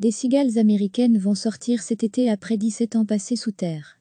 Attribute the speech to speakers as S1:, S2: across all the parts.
S1: Des cigales américaines vont sortir cet été après 17 ans passés sous terre.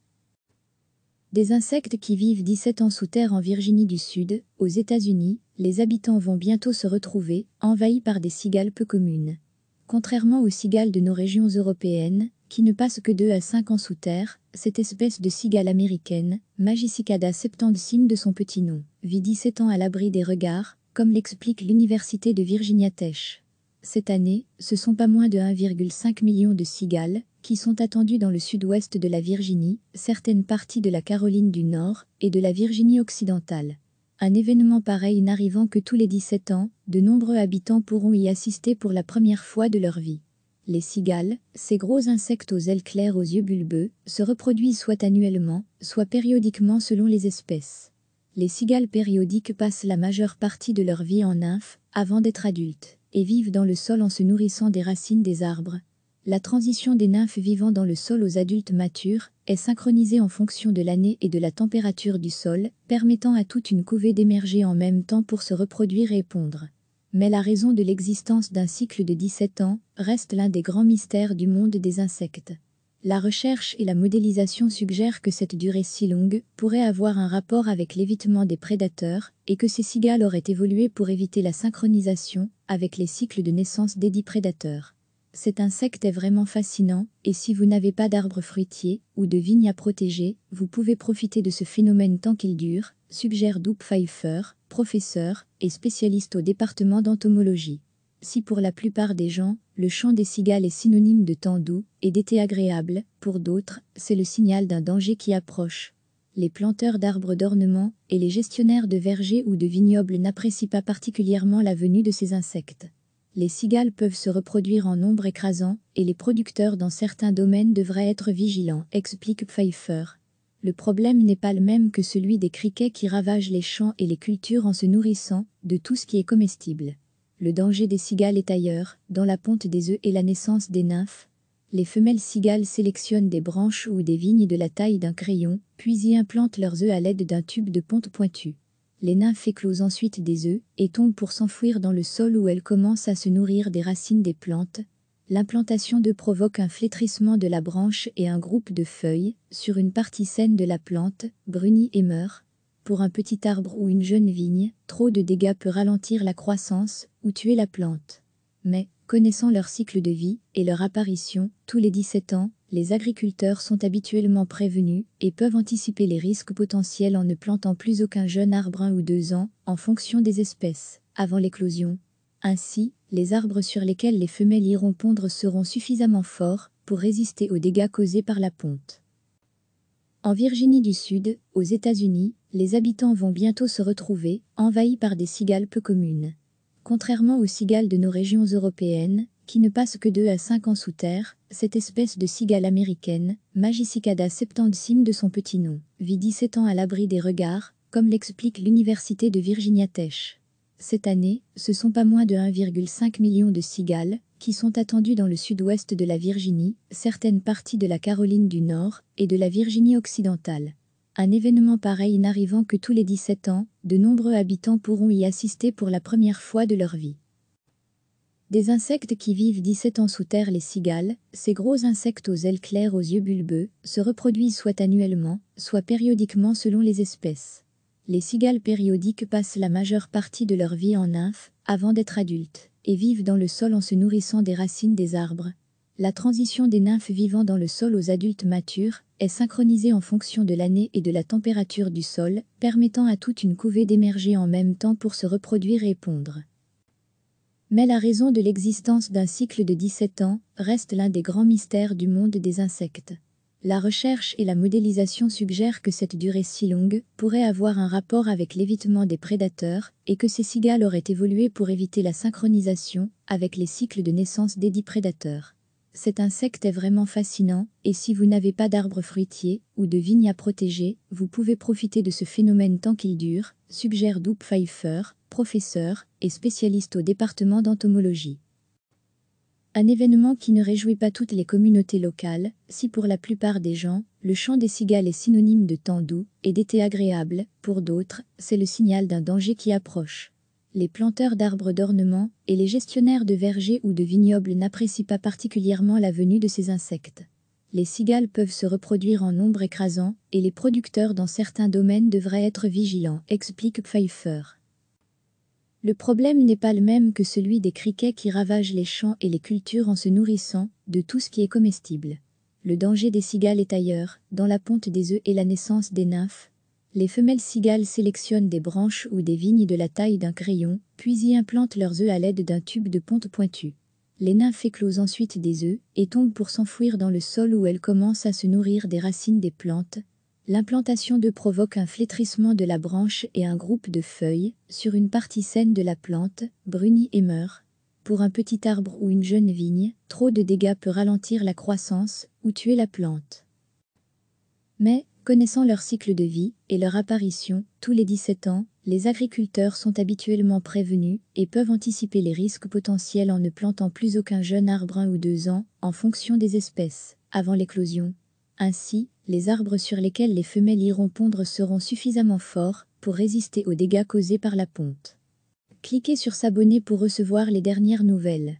S1: Des insectes qui vivent 17 ans sous terre en Virginie du Sud, aux États-Unis, les habitants vont bientôt se retrouver envahis par des cigales peu communes. Contrairement aux cigales de nos régions européennes, qui ne passent que 2 à 5 ans sous terre, cette espèce de cigale américaine, Magicicada septandecime de son petit nom, vit 17 ans à l'abri des regards, comme l'explique l'université de Virginia Tech. Cette année, ce sont pas moins de 1,5 million de cigales qui sont attendues dans le sud-ouest de la Virginie, certaines parties de la Caroline du Nord et de la Virginie occidentale. Un événement pareil n'arrivant que tous les 17 ans, de nombreux habitants pourront y assister pour la première fois de leur vie. Les cigales, ces gros insectes aux ailes claires aux yeux bulbeux, se reproduisent soit annuellement, soit périodiquement selon les espèces. Les cigales périodiques passent la majeure partie de leur vie en nymphes avant d'être adultes et vivent dans le sol en se nourrissant des racines des arbres. La transition des nymphes vivant dans le sol aux adultes matures est synchronisée en fonction de l'année et de la température du sol, permettant à toute une couvée d'émerger en même temps pour se reproduire et pondre. Mais la raison de l'existence d'un cycle de 17 ans reste l'un des grands mystères du monde des insectes. La recherche et la modélisation suggèrent que cette durée si longue pourrait avoir un rapport avec l'évitement des prédateurs et que ces cigales auraient évolué pour éviter la synchronisation avec les cycles de naissance des dix prédateurs. Cet insecte est vraiment fascinant et si vous n'avez pas d'arbres fruitiers ou de vignes à protéger, vous pouvez profiter de ce phénomène tant qu'il dure, suggère Doup Pfeiffer, professeur et spécialiste au département d'entomologie. Si pour la plupart des gens, le chant des cigales est synonyme de temps doux et d'été agréable, pour d'autres, c'est le signal d'un danger qui approche. Les planteurs d'arbres d'ornement et les gestionnaires de vergers ou de vignobles n'apprécient pas particulièrement la venue de ces insectes les cigales peuvent se reproduire en nombre écrasant, et les producteurs dans certains domaines devraient être vigilants, explique Pfeiffer. Le problème n'est pas le même que celui des criquets qui ravagent les champs et les cultures en se nourrissant de tout ce qui est comestible. Le danger des cigales est ailleurs, dans la ponte des œufs et la naissance des nymphes. Les femelles cigales sélectionnent des branches ou des vignes de la taille d'un crayon, puis y implantent leurs œufs à l'aide d'un tube de ponte pointu. Les nymphes éclosent ensuite des œufs et tombent pour s'enfouir dans le sol où elles commencent à se nourrir des racines des plantes. L'implantation d'œufs provoque un flétrissement de la branche et un groupe de feuilles sur une partie saine de la plante, brunit et meurt. Pour un petit arbre ou une jeune vigne, trop de dégâts peut ralentir la croissance ou tuer la plante. Mais, connaissant leur cycle de vie et leur apparition, tous les 17 ans, les agriculteurs sont habituellement prévenus et peuvent anticiper les risques potentiels en ne plantant plus aucun jeune arbre un ou deux ans, en fonction des espèces, avant l'éclosion. Ainsi, les arbres sur lesquels les femelles iront pondre seront suffisamment forts pour résister aux dégâts causés par la ponte. En Virginie du Sud, aux États-Unis, les habitants vont bientôt se retrouver envahis par des cigales peu communes. Contrairement aux cigales de nos régions européennes, qui ne passent que 2 à 5 ans sous terre, cette espèce de cigale américaine, Magicicada septendecim de son petit nom, vit 17 ans à l'abri des regards, comme l'explique l'université de Virginia Tech. Cette année, ce sont pas moins de 1,5 million de cigales qui sont attendues dans le sud-ouest de la Virginie, certaines parties de la Caroline du Nord et de la Virginie occidentale. Un événement pareil n'arrivant que tous les 17 ans, de nombreux habitants pourront y assister pour la première fois de leur vie. Des insectes qui vivent 17 ans sous terre, les cigales, ces gros insectes aux ailes claires aux yeux bulbeux, se reproduisent soit annuellement, soit périodiquement selon les espèces. Les cigales périodiques passent la majeure partie de leur vie en nymphes, avant d'être adultes, et vivent dans le sol en se nourrissant des racines des arbres, la transition des nymphes vivant dans le sol aux adultes matures est synchronisée en fonction de l'année et de la température du sol, permettant à toute une couvée d'émerger en même temps pour se reproduire et pondre. Mais la raison de l'existence d'un cycle de 17 ans reste l'un des grands mystères du monde des insectes. La recherche et la modélisation suggèrent que cette durée si longue pourrait avoir un rapport avec l'évitement des prédateurs et que ces cigales auraient évolué pour éviter la synchronisation avec les cycles de naissance des dix prédateurs. Cet insecte est vraiment fascinant, et si vous n'avez pas d'arbres fruitiers ou de vignes à protéger, vous pouvez profiter de ce phénomène tant qu'il dure, suggère Doug Pfeiffer, professeur et spécialiste au département d'entomologie. Un événement qui ne réjouit pas toutes les communautés locales, si pour la plupart des gens, le chant des cigales est synonyme de temps doux et d'été agréable, pour d'autres, c'est le signal d'un danger qui approche les planteurs d'arbres d'ornement et les gestionnaires de vergers ou de vignobles n'apprécient pas particulièrement la venue de ces insectes. Les cigales peuvent se reproduire en nombre écrasant et les producteurs dans certains domaines devraient être vigilants, explique Pfeiffer. Le problème n'est pas le même que celui des criquets qui ravagent les champs et les cultures en se nourrissant de tout ce qui est comestible. Le danger des cigales est ailleurs, dans la ponte des œufs et la naissance des nymphes, les femelles cigales sélectionnent des branches ou des vignes de la taille d'un crayon, puis y implantent leurs œufs à l'aide d'un tube de ponte pointu. Les nymphes éclosent ensuite des œufs et tombent pour s'enfouir dans le sol où elles commencent à se nourrir des racines des plantes. L'implantation d'œufs provoque un flétrissement de la branche et un groupe de feuilles sur une partie saine de la plante, brunit et meurt. Pour un petit arbre ou une jeune vigne, trop de dégâts peut ralentir la croissance ou tuer la plante. Mais, Connaissant leur cycle de vie et leur apparition tous les 17 ans, les agriculteurs sont habituellement prévenus et peuvent anticiper les risques potentiels en ne plantant plus aucun jeune arbre un ou deux ans, en fonction des espèces, avant l'éclosion. Ainsi, les arbres sur lesquels les femelles iront pondre seront suffisamment forts pour résister aux dégâts causés par la ponte. Cliquez sur s'abonner pour recevoir les dernières nouvelles.